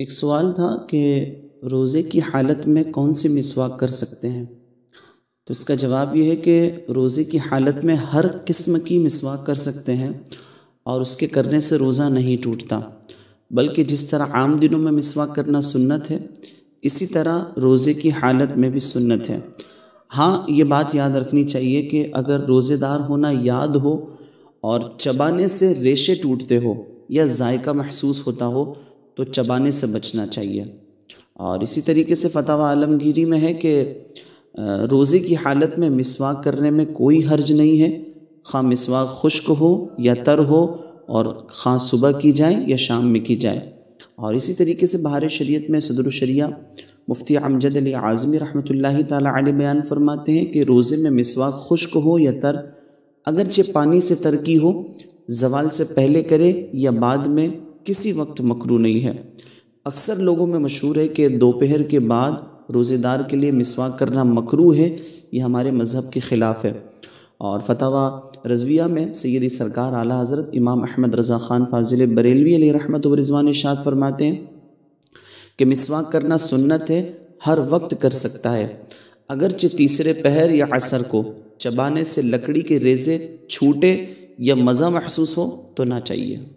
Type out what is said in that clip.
एक सवाल था कि रोज़े की हालत में कौन से मिसवाक कर सकते हैं तो इसका जवाब यह है कि रोज़े की हालत में हर किस्म की मिसवाक कर सकते हैं और उसके करने से रोज़ा नहीं टूटता बल्कि जिस तरह आम दिनों में मिसवाक करना सुन्नत है इसी तरह रोज़े की हालत में भी सुन्नत है हाँ ये बात याद रखनी चाहिए कि अगर रोज़ेदार होना याद हो और चबाने से रेशे टूटते हो या जायका महसूस होता हो तो चबाने से बचना चाहिए और इसी तरीके से फतवा आलमगिरी में है कि रोज़े की हालत में मिसवाक करने में कोई हर्ज नहीं है खा मिसवाक खुश्क हो या तर हो और खा सुबह की जाए या शाम में की जाए और इसी तरीके से बाहर शरीयत में सदरशरिया मुफ्ती अमजद अली आज़मी रहमत ताली बयान फरमाते हैं कि रोज़े में मिसवाक खुश्क हो या तर अगरचे पानी से तरकी हो जवाल से पहले करे या बाद में किसी वक्त मकरू नहीं है अक्सर लोगों में मशहूर है कि दोपहर के बाद रोज़ेदार के लिए मिसवाक करना मकरू है ये हमारे मज़हब के ख़िलाफ़ है और फतवा रजविया में सैदी सरकार आला हज़रत इमाम अहमद रज़ा ख़ान फाजिल बरेलवी रहमत रिजवान शाद फरमाते हैं कि मिसवाक करना सुन्नत है हर वक्त कर सकता है अगरचे तीसरे पहर या असर को चबाने से लकड़ी के रेज़े छूटे या मज़ा महसूस हो तो ना चाहिए